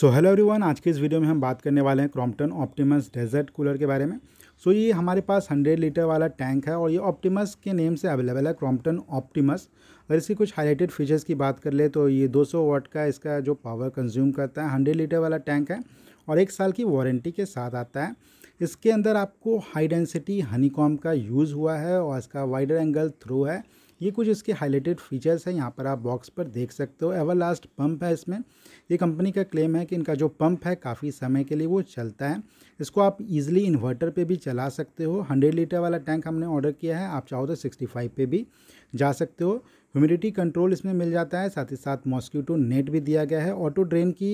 so hello everyone आज के इस वीडियो में हम बात करने वाले हैं क्रॉम्पटन ऑप्टिमस डेजर्ट कूलर के बारे में सो so, ये हमारे पास 100 लीटर वाला टैंक है और ये ऑप्टिमस के नेम से अवेलेबल है क्रॉम्पटन ऑप्टिमस अगर इसकी कुछ हाईलाइटेड फीचर्स की बात कर ले तो ये 200 वाट का इसका जो पावर कंज्यूम करता है हंड्रेड लीटर वाला टैंक है और एक साल की वारंटी के साथ आता है इसके अंदर आपको हाई डेंसिटी हनी का यूज़ हुआ है और इसका वाइडर एंगल थ्रू है ये कुछ इसके हाईलाइटेड फीचर्स हैं यहाँ पर आप बॉक्स पर देख सकते हो एवर लास्ट पंप है इसमें ये कंपनी का क्लेम है कि इनका जो पंप है काफ़ी समय के लिए वो चलता है इसको आप इजीली इन्वर्टर पे भी चला सकते हो हंड्रेड लीटर वाला टैंक हमने ऑर्डर किया है आप चाहो तो सिक्सटी फाइव पे भी जा सकते हो ह्यूमिडिटी कंट्रोल इसमें मिल जाता है साथ ही साथ मॉस्क्यूटो नेट भी दिया गया है ऑटो ड्रेन की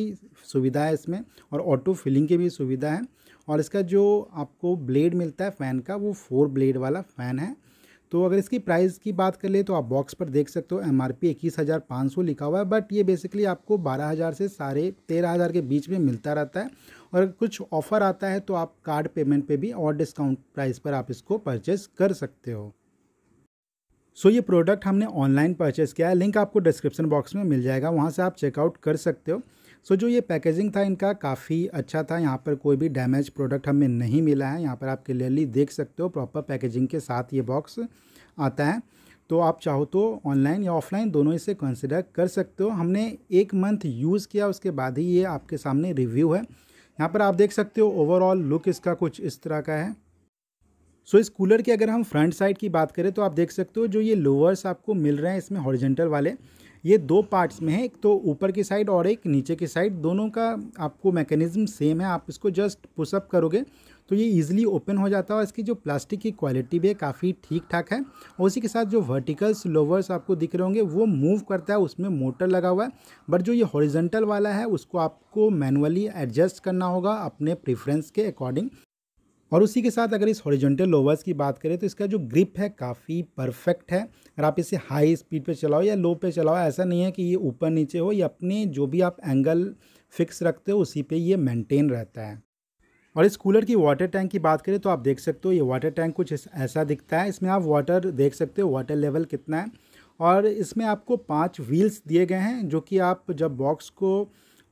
सुविधा है इसमें और ऑटो फिलिंग की भी सुविधा है और इसका जो आपको ब्लेड मिलता है फ़ैन का वो फोर ब्लेड वाला फ़ैन है तो अगर इसकी प्राइस की बात कर ले तो आप बॉक्स पर देख सकते हो एम आर पी इक्कीस हज़ार पाँच सौ लिखा हुआ है बट ये बेसिकली आपको बारह हज़ार से साढ़े तेरह हज़ार के बीच में मिलता रहता है और कुछ ऑफ़र आता है तो आप कार्ड पेमेंट पे भी और डिस्काउंट प्राइस पर आप इसको परचेस कर सकते हो सो so, ये प्रोडक्ट हमने ऑनलाइन परचेस किया है लिंक आपको डिस्क्रिप्शन बॉक्स में मिल जाएगा वहाँ से आप चेकआउट कर सकते हो सो जो ये पैकेजिंग था इनका काफ़ी अच्छा था यहाँ पर कोई भी डैमेज प्रोडक्ट हमें नहीं मिला है यहाँ पर आप क्लियरली देख सकते हो प्रॉपर पैकेजिंग के साथ ये बॉक्स आता है तो आप चाहो तो ऑनलाइन या ऑफलाइन दोनों इसे कंसिडर कर सकते हो हमने एक मंथ यूज़ किया उसके बाद ही ये आपके सामने रिव्यू है यहाँ पर आप देख सकते हो ओवरऑल लुक इसका कुछ इस तरह का है सो so, इस कूलर की अगर हम फ्रंट साइड की बात करें तो आप देख सकते हो जो ये लोअर्स आपको मिल रहे हैं इसमें हॉरिजेंटल वाले ये दो पार्ट्स में है एक तो ऊपर की साइड और एक नीचे की साइड दोनों का आपको मैकेनिज़्म सेम है आप इसको जस्ट पुशअप करोगे तो ये इजीली ओपन हो जाता है और इसकी जो प्लास्टिक की क्वालिटी भी है काफ़ी ठीक ठाक है और उसी के साथ जो वर्टिकल्स लोवर्स आपको दिख रहे होंगे वो मूव करता है उसमें मोटर लगा हुआ है बट जो ये हॉरिजेंटल वाला है उसको आपको मैनुअली एडजस्ट करना होगा अपने प्रेफरेंस के अकॉर्डिंग और उसी के साथ अगर इस हॉरिजॉन्टल लोवर्स की बात करें तो इसका जो ग्रिप है काफ़ी परफेक्ट है अगर आप इसे हाई स्पीड पे चलाओ या लो पे चलाओ ऐसा नहीं है कि ये ऊपर नीचे हो या अपने जो भी आप एंगल फिक्स रखते हो उसी पे ये मेंटेन रहता है और इस कूलर की वाटर टैंक की बात करें तो आप देख सकते हो ये वाटर टैंक कुछ ऐसा दिखता है इसमें आप वाटर देख सकते हो वाटर लेवल कितना है और इसमें आपको पाँच व्हील्स दिए गए हैं जो कि आप जब बॉक्स को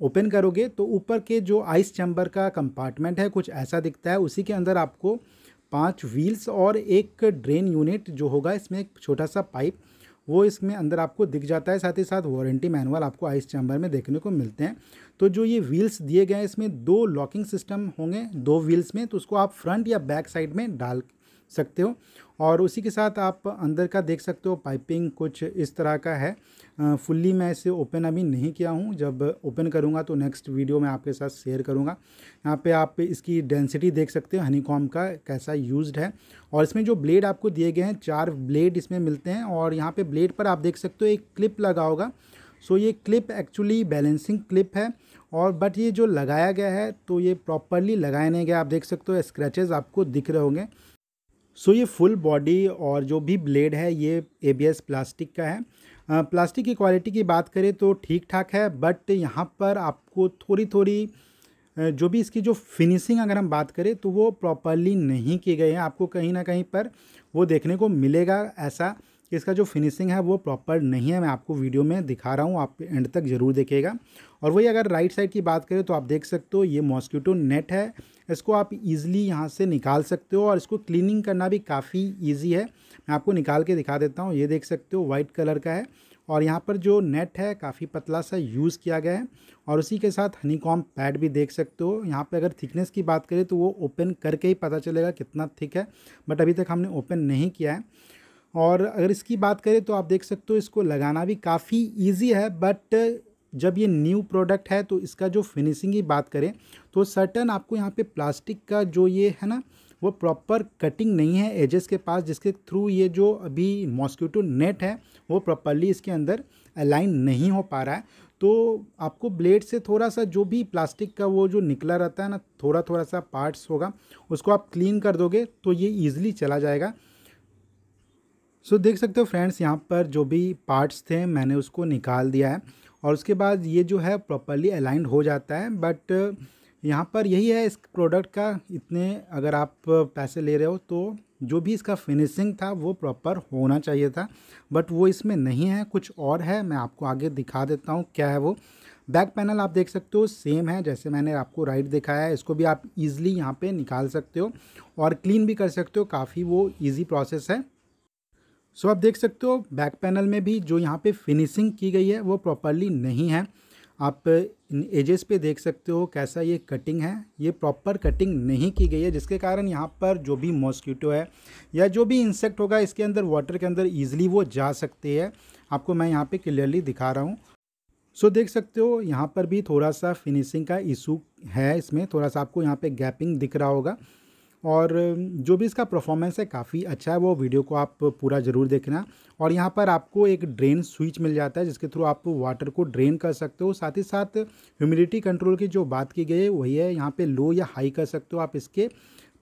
ओपन करोगे तो ऊपर के जो आइस चैम्बर का कंपार्टमेंट है कुछ ऐसा दिखता है उसी के अंदर आपको पांच व्हील्स और एक ड्रेन यूनिट जो होगा इसमें एक छोटा सा पाइप वो इसमें अंदर आपको दिख जाता है साथ ही साथ वारंटी मैनुअल आपको आइस चैम्बर में देखने को मिलते हैं तो जो ये व्हील्स दिए गए हैं इसमें दो लॉकिंग सिस्टम होंगे दो व्हील्स में तो उसको आप फ्रंट या बैक साइड में डाल सकते हो और उसी के साथ आप अंदर का देख सकते हो पाइपिंग कुछ इस तरह का है फुल्ली मैं इसे ओपन अभी नहीं किया हूँ जब ओपन करूँगा तो नेक्स्ट वीडियो में आपके साथ शेयर करूँगा यहाँ पे आप इसकी डेंसिटी देख सकते हो कॉम का कैसा यूज्ड है और इसमें जो ब्लेड आपको दिए गए हैं चार ब्लेड इसमें मिलते हैं और यहाँ पर ब्लेड पर आप देख सकते हो एक क्लिप लगा होगा सो ये क्लिप एक्चुअली बैलेंसिंग क्लिप है और बट ये जो लगाया गया है तो ये प्रॉपरली लगाया नहीं गया आप देख सकते हो स्क्रैचेज़ आपको दिख रहे होंगे सो ये फुल बॉडी और जो भी ब्लेड है ये ए प्लास्टिक का है प्लास्टिक की क्वालिटी की बात करें तो ठीक ठाक है बट यहाँ पर आपको थोड़ी थोड़ी जो भी इसकी जो फिनिशिंग अगर हम बात करें तो वो प्रॉपरली नहीं की गई है आपको कहीं ना कहीं पर वो देखने को मिलेगा ऐसा कि इसका जो फिनिशिंग है वो प्रॉपर नहीं है मैं आपको वीडियो में दिखा रहा हूँ आप एंड तक ज़रूर देखिएगा और वही अगर राइट साइड की बात करें तो आप देख सकते हो ये मॉस्किटो नेट है इसको आप इजीली यहाँ से निकाल सकते हो और इसको क्लीनिंग करना भी काफ़ी ईजी है मैं आपको निकाल के दिखा देता हूँ ये देख सकते हो वाइट कलर का है और यहाँ पर जो नेट है काफ़ी पतला सा यूज़ किया गया है और उसी के साथ हनी कॉम पैड भी देख सकते हो यहाँ पे अगर थिकनेस की बात करें तो वो ओपन करके ही पता चलेगा कितना थिक है बट अभी तक हमने ओपन नहीं किया है और अगर इसकी बात करें तो आप देख सकते हो इसको लगाना भी काफ़ी ईजी है बट जब ये न्यू प्रोडक्ट है तो इसका जो फिनिशिंग की बात करें तो सर्टन आपको यहाँ पे प्लास्टिक का जो ये है ना वो प्रॉपर कटिंग नहीं है एजेस के पास जिसके थ्रू ये जो अभी मॉस्क्यूटो नेट है वो प्रॉपरली इसके अंदर अलाइन नहीं हो पा रहा है तो आपको ब्लेड से थोड़ा सा जो भी प्लास्टिक का वो जो निकला रहता है ना थोड़ा थोड़ा सा पार्ट्स होगा उसको आप क्लीन कर दोगे तो ये ईजिली चला जाएगा सो so, देख सकते हो फ्रेंड्स यहाँ पर जो भी पार्ट्स थे मैंने उसको निकाल दिया है और उसके बाद ये जो है प्रॉपरली अलाइंड हो जाता है बट यहाँ पर यही है इस प्रोडक्ट का इतने अगर आप पैसे ले रहे हो तो जो भी इसका फिनिशिंग था वो प्रॉपर होना चाहिए था बट वो इसमें नहीं है कुछ और है मैं आपको आगे दिखा देता हूँ क्या है वो बैक पैनल आप देख सकते हो सेम है जैसे मैंने आपको राइट दिखाया है इसको भी आप इजीली यहाँ पे निकाल सकते हो और क्लीन भी कर सकते हो काफ़ी वो इजी प्रोसेस है सो आप देख सकते हो बैक पैनल में भी जो यहाँ पे फिनिशिंग की गई है वो प्रॉपरली नहीं है आप एजेस पे देख सकते हो कैसा ये कटिंग है ये प्रॉपर कटिंग नहीं की गई है जिसके कारण यहाँ पर जो भी मॉस्किटो है या जो भी इंसेक्ट होगा इसके अंदर वाटर के अंदर ईजिली वो जा सकते हैं आपको मैं यहाँ पे क्लियरली दिखा रहा हूँ सो so, देख सकते हो यहाँ पर भी थोड़ा सा फिनिशिंग का इशू है इसमें थोड़ा सा आपको यहाँ पे गैपिंग दिख रहा होगा और जो भी इसका परफॉर्मेंस है काफ़ी अच्छा है वो वीडियो को आप पूरा ज़रूर देखना और यहाँ पर आपको एक ड्रेन स्विच मिल जाता है जिसके थ्रू आप वाटर को ड्रेन कर सकते हो साथ ही साथ ह्यूमिडिटी कंट्रोल की जो बात की गई है वही है यहाँ पे लो या हाई कर सकते हो आप इसके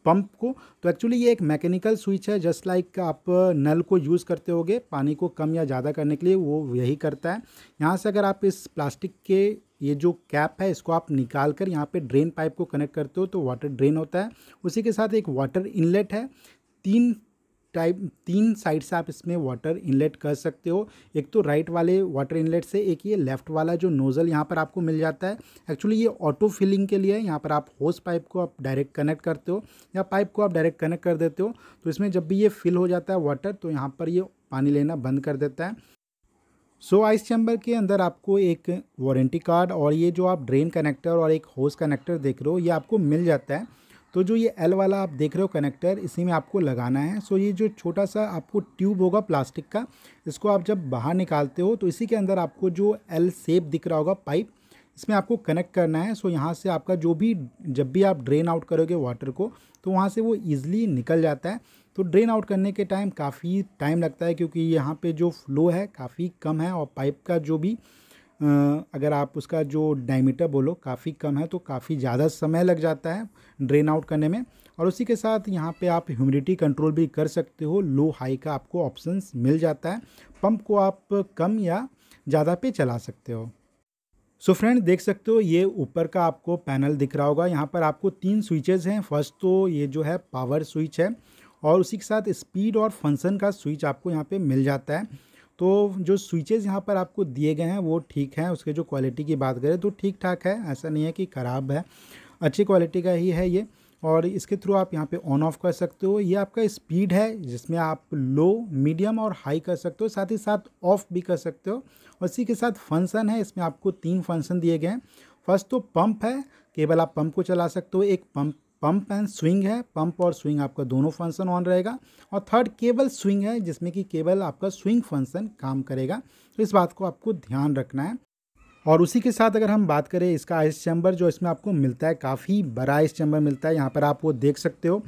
पंप को तो एक्चुअली ये एक मैकेनिकल स्विच है जस्ट लाइक आप नल को यूज़ करते होगे पानी को कम या ज़्यादा करने के लिए वो यही करता है यहाँ से अगर आप इस प्लास्टिक के ये जो कैप है इसको आप निकाल कर यहाँ पे ड्रेन पाइप को कनेक्ट करते हो तो वाटर ड्रेन होता है उसी के साथ एक वाटर इनलेट है तीन टाइप तीन साइड से आप इसमें वाटर इनलेट कर सकते हो एक तो राइट वाले वाटर इनलेट से एक ये लेफ्ट वाला जो नोज़ल यहाँ पर आपको मिल जाता है एक्चुअली ये ऑटो फिलिंग के लिए है यहाँ पर आप होस पाइप को आप डायरेक्ट कनेक्ट करते हो या पाइप को आप डायरेक्ट कनेक्ट कर देते हो तो इसमें जब भी ये फिल हो जाता है वाटर तो यहाँ पर ये पानी लेना बंद कर देता है सो so, आइस चैम्बर के अंदर आपको एक वारंटी कार्ड और ये जो आप ड्रेन कनेक्टर और एक होस कनेक्टर देख रहे हो ये आपको मिल जाता है तो जो ये एल वाला आप देख रहे हो कनेक्टर इसी में आपको लगाना है सो so, ये जो छोटा सा आपको ट्यूब होगा प्लास्टिक का इसको आप जब बाहर निकालते हो तो इसी के अंदर आपको जो एल सेप दिख रहा होगा पाइप इसमें आपको कनेक्ट करना है सो so, यहाँ से आपका जो भी जब भी आप ड्रेन आउट करोगे वाटर को तो वहाँ से वो ईजिली निकल जाता है तो ड्रेन आउट करने के टाइम काफ़ी टाइम लगता है क्योंकि यहाँ पे जो फ्लो है काफ़ी कम है और पाइप का जो भी अगर आप उसका जो डायमीटर बोलो काफ़ी कम है तो काफ़ी ज़्यादा समय लग जाता है ड्रेन आउट करने में और उसी के साथ यहाँ पे आप ह्यूमिडिटी कंट्रोल भी कर सकते हो लो हाई का आपको ऑप्शन मिल जाता है पंप को आप कम या ज़्यादा पे चला सकते हो सो so फ्रेंड देख सकते हो ये ऊपर का आपको पैनल दिख रहा होगा यहाँ पर आपको तीन स्विचेज़ हैं फर्स्ट तो ये जो है पावर स्विच है और उसी के साथ स्पीड और फंक्शन का स्विच आपको यहाँ पे मिल जाता है तो जो स्विचेज़ यहाँ पर आपको दिए गए हैं वो ठीक हैं उसके जो क्वालिटी की बात करें तो ठीक ठाक है ऐसा नहीं है कि ख़राब है अच्छी क्वालिटी का ही है ये और इसके थ्रू आप यहाँ पे ऑन ऑफ कर सकते हो ये आपका स्पीड है जिसमें आप लो मीडियम और हाई कर सकते हो साथ ही साथ ऑफ भी कर सकते हो और इसी के साथ फंक्शन है इसमें आपको तीन फंक्शन दिए गए हैं फर्स्ट तो पंप है केवल आप पंप को चला सकते हो एक पंप पंप एंड स्विंग है पंप और स्विंग आपका दोनों फंक्शन ऑन रहेगा और थर्ड केबल स्विंग है जिसमें कि केबल आपका स्विंग फंक्शन काम करेगा तो इस बात को आपको ध्यान रखना है और उसी के साथ अगर हम बात करें इसका आइस चैम्बर जो इसमें आपको मिलता है काफ़ी बड़ा आइस चैम्बर मिलता है यहाँ पर आप वो देख सकते हो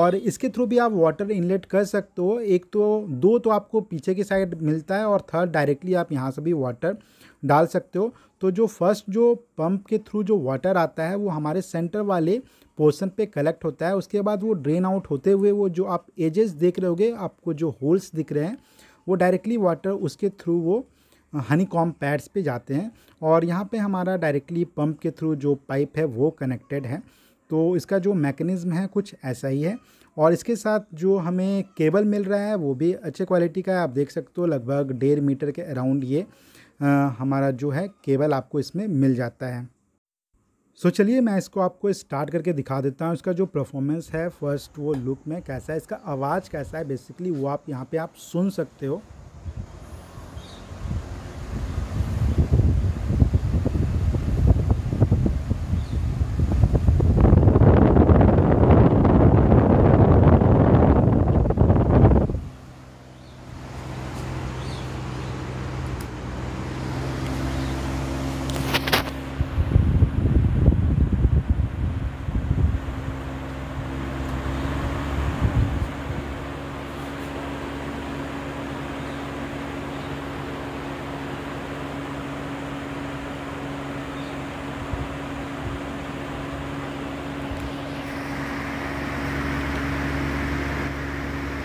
और इसके थ्रू भी आप वाटर इनलेट कर सकते हो एक तो दो तो आपको पीछे की साइड मिलता है और थर्ड डायरेक्टली आप यहाँ से भी वाटर डाल सकते हो तो जो फर्स्ट जो पंप के थ्रू जो वाटर आता है वो हमारे सेंटर वाले पोर्सन पे कलेक्ट होता है उसके बाद वो ड्रेन आउट होते हुए वो जो आप एजेस देख रहे होगे आपको जो होल्स दिख रहे हैं वो डायरेक्टली वाटर उसके थ्रू वो हनी कॉम पैड्स पे जाते हैं और यहाँ पे हमारा डायरेक्टली पंप के थ्रू जो पाइप है वो कनेक्टेड है तो इसका जो मैकेनिज़्म है कुछ ऐसा ही है और इसके साथ जो हमें केबल मिल रहा है वो भी अच्छे क्वालिटी का है आप देख सकते हो लगभग डेढ़ मीटर के अराउंड ये हमारा जो है केबल आपको इसमें मिल जाता है सो so, चलिए मैं इसको आपको स्टार्ट करके दिखा देता हूँ इसका जो परफॉर्मेंस है फर्स्ट वो लुक में कैसा है इसका आवाज़ कैसा है बेसिकली वो आप यहाँ पे आप सुन सकते हो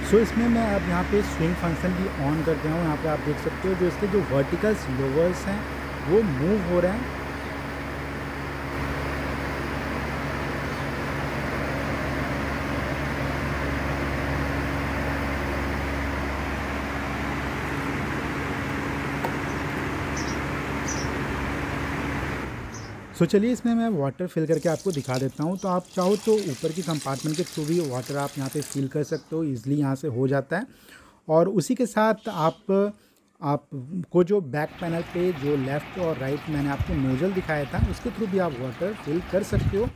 सो so, इसमें मैं अब यहाँ पे स्विंग फंक्शन भी ऑन कर दिया हूँ यहाँ पे आप देख सकते हो जो इसके जो वर्टिकल्स लोवर्स हैं वो मूव हो रहे हैं सो so, चलिए इसमें मैं वाटर फिल करके आपको दिखा देता हूँ तो आप चाहो तो ऊपर की कंपार्टमेंट के थ्रू भी वाटर आप यहाँ पे फिल कर सकते हो ईज़िली यहाँ से हो जाता है और उसी के साथ आप आप को जो बैक पैनल पे जो लेफ़्ट और राइट मैंने आपको नोजल दिखाया था उसके थ्रू भी आप वाटर फिल कर सकते हो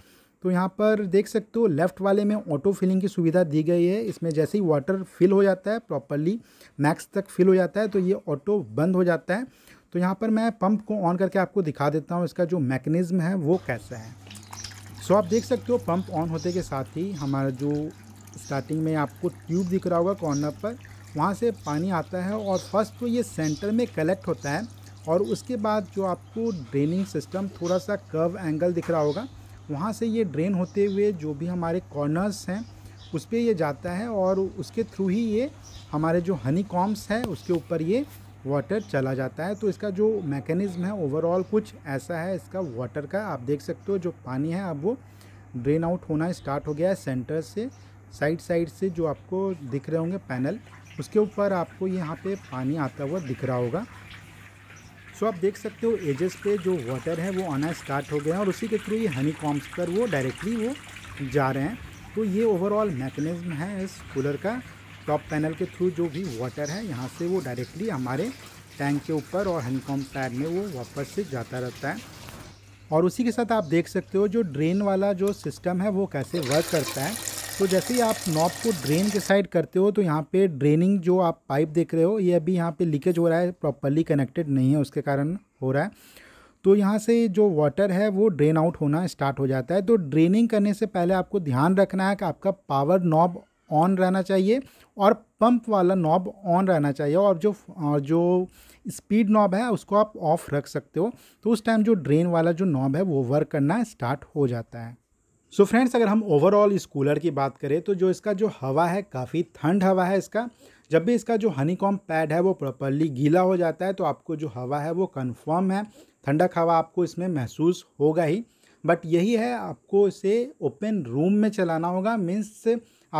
तो यहाँ पर देख सकते हो लेफ़्ट वाले में ऑटो फिलिंग की सुविधा दी गई है इसमें जैसे ही वाटर फिल हो जाता है प्रॉपरली मैक्स तक फिल हो जाता है तो ये ऑटो बंद हो जाता है तो यहाँ पर मैं पंप को ऑन करके आपको दिखा देता हूँ इसका जो मैकेनिज़्म है वो कैसा है सो आप देख सकते हो पंप ऑन होते के साथ ही हमारा जो स्टार्टिंग में आपको ट्यूब दिख रहा होगा कॉर्नर पर वहाँ से पानी आता है और फर्स्ट तो ये सेंटर में कलेक्ट होता है और उसके बाद जो आपको ड्रेनिंग सिस्टम थोड़ा सा कर्व एंगल दिख रहा होगा वहाँ से ये ड्रेन होते हुए जो भी हमारे कॉर्नर्स हैं उस पर ये जाता है और उसके थ्रू ही ये हमारे जो हनी कॉम्स है उसके ऊपर ये वाटर चला जाता है तो इसका जो मैकेनिज़्म है ओवरऑल कुछ ऐसा है इसका वाटर का आप देख सकते हो जो पानी है अब वो ड्रेन आउट होना स्टार्ट हो गया है सेंटर से साइड साइड से जो आपको दिख रहे होंगे पैनल उसके ऊपर आपको यहाँ पे पानी आता हुआ दिख रहा होगा सो आप देख सकते हो एजेस पे जो वाटर है वो आना स्टार्ट हो गया है और उसी के थ्रू ये हनी कॉम्स पर वो डायरेक्टली वो जा रहे हैं तो ये ओवरऑल मैकेनिज़्म है इस कूलर का टॉप पैनल के थ्रू जो भी वाटर है यहाँ से वो डायरेक्टली हमारे टैंक के ऊपर और हैंडपम्प पैड में वो वापस से जाता रहता है और उसी के साथ आप देख सकते हो जो ड्रेन वाला जो सिस्टम है वो कैसे वर्क करता है तो जैसे ही आप नॉब को ड्रेन के साइड करते हो तो यहाँ पे ड्रेनिंग जो आप पाइप देख रहे हो ये अभी यहाँ पे लीकेज हो रहा है प्रॉपरली कनेक्टेड नहीं है उसके कारण हो रहा है तो यहाँ से जो वाटर है वो ड्रेन आउट होना स्टार्ट हो जाता है तो ड्रेनिंग करने से पहले आपको ध्यान रखना है कि आपका पावर नॉब ऑन रहना चाहिए और पंप वाला नॉब ऑन रहना चाहिए और जो जो स्पीड नॉब है उसको आप ऑफ रख सकते हो तो उस टाइम जो ड्रेन वाला जो नॉब है वो वर्क करना स्टार्ट हो जाता है सो so फ्रेंड्स अगर हम ओवरऑल इस कूलर की बात करें तो जो इसका जो हवा है काफ़ी ठंड हवा है इसका जब भी इसका जो हनीकॉम पैड है वो प्रॉपरली गीला हो जाता है तो आपको जो हवा है वो कन्फर्म है ठंडक हवा आपको इसमें महसूस होगा ही बट यही है आपको इसे ओपन रूम में चलाना होगा मीन्स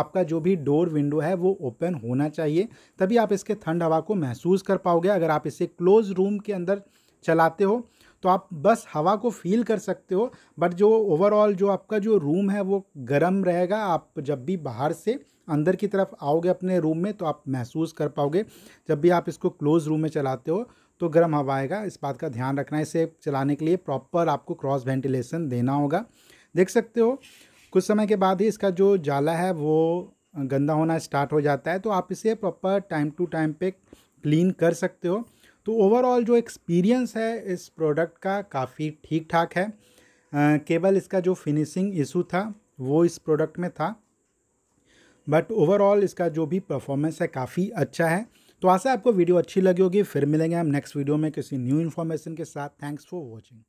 आपका जो भी डोर विंडो है वो ओपन होना चाहिए तभी आप इसके ठंड हवा को महसूस कर पाओगे अगर आप इसे क्लोज रूम के अंदर चलाते हो तो आप बस हवा को फील कर सकते हो बट जो ओवरऑल जो आपका जो रूम है वो गर्म रहेगा आप जब भी बाहर से अंदर की तरफ आओगे अपने रूम में तो आप महसूस कर पाओगे जब भी आप इसको क्लोज़ रूम में चलाते हो तो गर्म हवा आएगा इस बात का ध्यान रखना है इसे चलाने के लिए प्रॉपर आपको क्रॉस वेंटिलेशन देना होगा देख सकते हो कुछ समय के बाद ही इसका जो जाला है वो गंदा होना स्टार्ट हो जाता है तो आप इसे प्रॉपर टाइम टू टाइम पे क्लीन कर सकते हो तो ओवरऑल जो एक्सपीरियंस है इस प्रोडक्ट का काफ़ी ठीक ठाक है केवल इसका जो फिनिशिंग इशू था वो इस प्रोडक्ट में था बट ओवरऑल इसका जो भी परफॉर्मेंस है काफ़ी अच्छा है तो आशा आपको वीडियो अच्छी लगी होगी फिर मिलेंगे हम नेक्स्ट वीडियो में किसी न्यू इन्फॉर्मेशन के साथ थैंक्स फॉर वॉचिंग